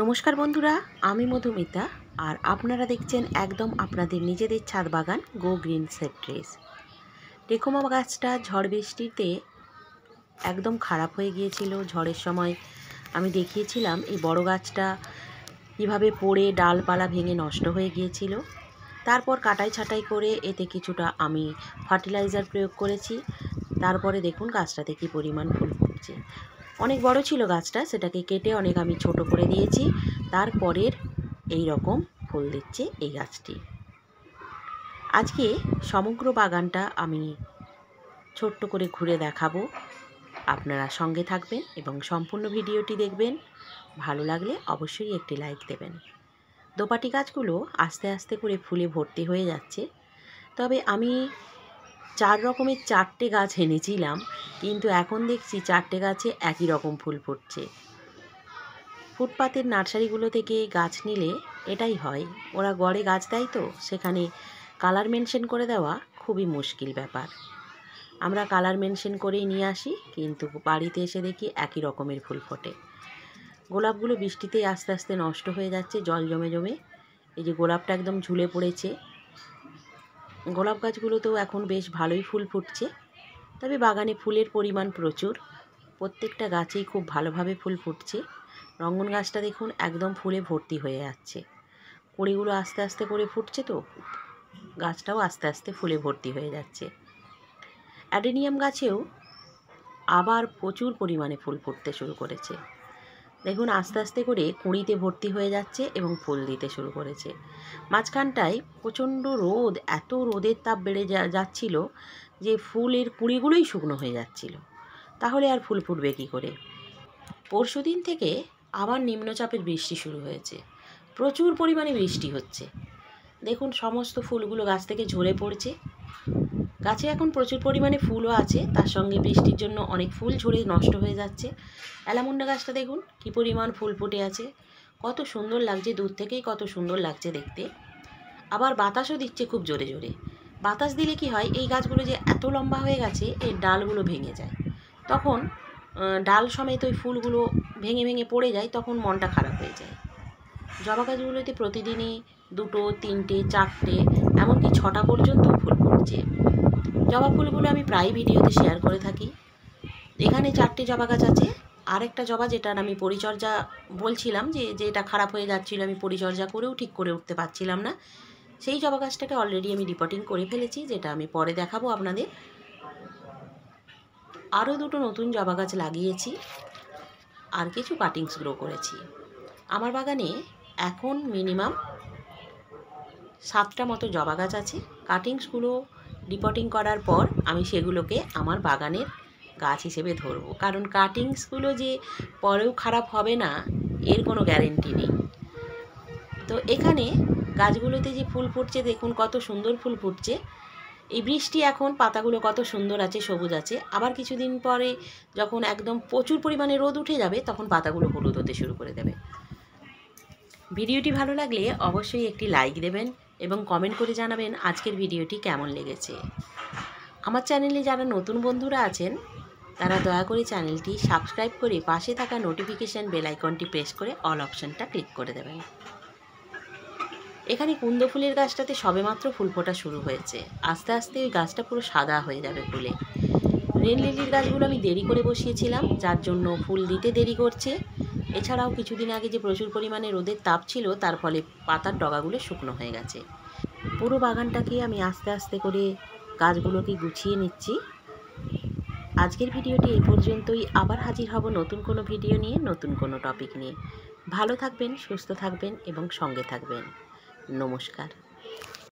নমস্কার বন্ধুরা আমি মধুমিতা আর আপনারা দেখছেন একদম আপনাদের নিজেদের ছাদ বাগান গো গ্রিন সেট ড্রেস গাছটা ঝড় বৃষ্টিতে একদম খারাপ হয়ে গিয়েছিল ঝড়ের সময় আমি দেখিয়েছিলাম এই বড় গাছটা কীভাবে পড়ে ডালপালা ভেঙে নষ্ট হয়ে গিয়েছিল তারপর কাটাই ছাটাই করে এতে কিছুটা আমি ফার্টিলাইজার প্রয়োগ করেছি তারপরে দেখুন গাছটাতে কী পরিমাণ ফুল ফুটছে অনেক বড় ছিল গাছটা সেটাকে কেটে অনেক আমি ছোট করে দিয়েছি তারপরের এই রকম ফুল দিচ্ছে এই গাছটি আজকে সমগ্র বাগানটা আমি ছোট্ট করে ঘুরে দেখাবো আপনারা সঙ্গে থাকবেন এবং সম্পূর্ণ ভিডিওটি দেখবেন ভালো লাগলে অবশ্যই একটি লাইক দেবেন দোপাটি গাছগুলো আস্তে আস্তে করে ফুলে ভর্তি হয়ে যাচ্ছে তবে আমি চার রকমের চারটে গাছ এনেছিলাম কিন্তু এখন দেখছি চারটে গাছে একই রকম ফুল ফুটছে ফুটপাতের নার্সারিগুলো থেকে গাছ নিলে এটাই হয় ওরা গড়ে গাছ দেয় তো সেখানে কালার মেনশন করে দেওয়া খুবই মুশকিল ব্যাপার আমরা কালার মেনশন করেই নিয়ে আসি কিন্তু বাড়িতে এসে দেখি একই রকমের ফুল ফোটে গোলাপগুলো বৃষ্টিতেই আস্তে আস্তে নষ্ট হয়ে যাচ্ছে জল জমে জমে এই যে গোলাপটা একদম ঝুলে পড়েছে গোলাপ গাছগুলোতেও এখন বেশ ভালোই ফুল ফুটছে তবে বাগানে ফুলের পরিমাণ প্রচুর প্রত্যেকটা গাছেই খুব ভালোভাবে ফুল ফুটছে রঙ্গন গাছটা দেখুন একদম ফুলে ভর্তি হয়ে যাচ্ছে কড়িগুলো আস্তে আস্তে করে ফুটছে তো গাছটাও আস্তে আস্তে ফুলে ভর্তি হয়ে যাচ্ছে অ্যাডেনিয়াম গাছেও আবার প্রচুর পরিমাণে ফুল ফুটতে শুরু করেছে দেখুন আস্তে আস্তে করে কুঁড়িতে ভর্তি হয়ে যাচ্ছে এবং ফুল দিতে শুরু করেছে মাঝখানটায় প্রচণ্ড রোদ এত রোদের তাপ বেড়ে যাচ্ছিল যে ফুলের কুঁড়িগুলোই শুকনো হয়ে যাচ্ছিল তাহলে আর ফুল ফুটবে কী করে পরশু দিন থেকে আবার নিম্নচাপের বৃষ্টি শুরু হয়েছে প্রচুর পরিমাণে বৃষ্টি হচ্ছে দেখুন সমস্ত ফুলগুলো গাছ থেকে ঝরে পড়ছে গাছে এখন প্রচুর পরিমাণে ফুলও আছে তার সঙ্গে বৃষ্টির জন্য অনেক ফুল ঝরে নষ্ট হয়ে যাচ্ছে অ্যালামুন্ডা গাছটা দেখুন কি পরিমাণ ফুল ফুটে আছে কত সুন্দর লাগছে দূর থেকেই কত সুন্দর লাগছে দেখতে আবার বাতাসও দিচ্ছে খুব জোরে জোরে বাতাস দিলে কি হয় এই গাছগুলো যে এত লম্বা হয়ে গেছে এর ডালগুলো ভেঙে যায় তখন ডাল সমেত ওই ফুলগুলো ভেঙে ভেঙে পড়ে যায় তখন মনটা খারাপ হয়ে যায় জবা গাছগুলোতে প্রতিদিনই দুটো তিনটে চারটে এমনকি ছটা পর্যন্ত ফুল ফুটছে জবা ফুলগুলো আমি প্রায় ভিডিওতে শেয়ার করে থাকি এখানে চারটে জবা গাছ আছে আরেকটা জবা যেটার আমি পরিচর্যা বলছিলাম যে যেটা খারাপ হয়ে যাচ্ছিল আমি পরিচর্যা করেও ঠিক করে উঠতে পারছিলাম না সেই জবা গাছটাকে অলরেডি আমি রিপোর্টিং করে ফেলেছি যেটা আমি পরে দেখাবো আপনাদের আরও দুটো নতুন জবা গাছ লাগিয়েছি আর কিছু কাটিংস গ্রো করেছি আমার বাগানে এখন মিনিমাম সাতটা মতো জবা গাছ আছে কাটিংসগুলো রিপোর্টিং করার পর আমি সেগুলোকে আমার বাগানের গাছ হিসেবে ধরব কারণ কাটিংসগুলো যে পরেও খারাপ হবে না এর কোনো গ্যারেন্টি নেই তো এখানে গাছগুলোতে যে ফুল ফুটছে দেখুন কত সুন্দর ফুল ফুটছে এই বৃষ্টি এখন পাতাগুলো কত সুন্দর আছে সবুজ আছে আবার কিছুদিন পরে যখন একদম প্রচুর পরিমাণে রোদ উঠে যাবে তখন পাতাগুলো হলুদ হতে শুরু করে দেবে ভিডিওটি ভালো লাগলে অবশ্যই একটি লাইক দেবেন এবং কমেন্ট করে জানাবেন আজকের ভিডিওটি কেমন লেগেছে আমার চ্যানেলে যারা নতুন বন্ধুরা আছেন তারা দয়া করে চ্যানেলটি সাবস্ক্রাইব করে পাশে থাকা নোটিফিকেশান বেলাইকনটি প্রেস করে অল অপশানটা ক্লিক করে দেবেন এখানে কুন্দ ফুলের গাছটাতে সবেমাত্র ফুল ফোটা শুরু হয়েছে আস্তে আস্তে ওই গাছটা পুরো সাদা হয়ে যাবে ফুলে রেন লিলির গাছগুলো আমি দেরি করে বসিয়েছিলাম যার জন্য ফুল দিতে দেরি করছে এছাড়াও কিছুদিন আগে যে প্রচুর পরিমাণে রোদের তাপ ছিল তার ফলে পাতার ডগাগুলো শুকনো হয়ে গেছে পুরো বাগানটাকে আমি আস্তে আস্তে করে গাছগুলোকে গুছিয়ে নিচ্ছি আজকের ভিডিওটি এই পর্যন্তই আবার হাজির হব নতুন কোনো ভিডিও নিয়ে নতুন কোনো টপিক নিয়ে ভালো থাকবেন সুস্থ থাকবেন এবং সঙ্গে থাকবেন নমস্কার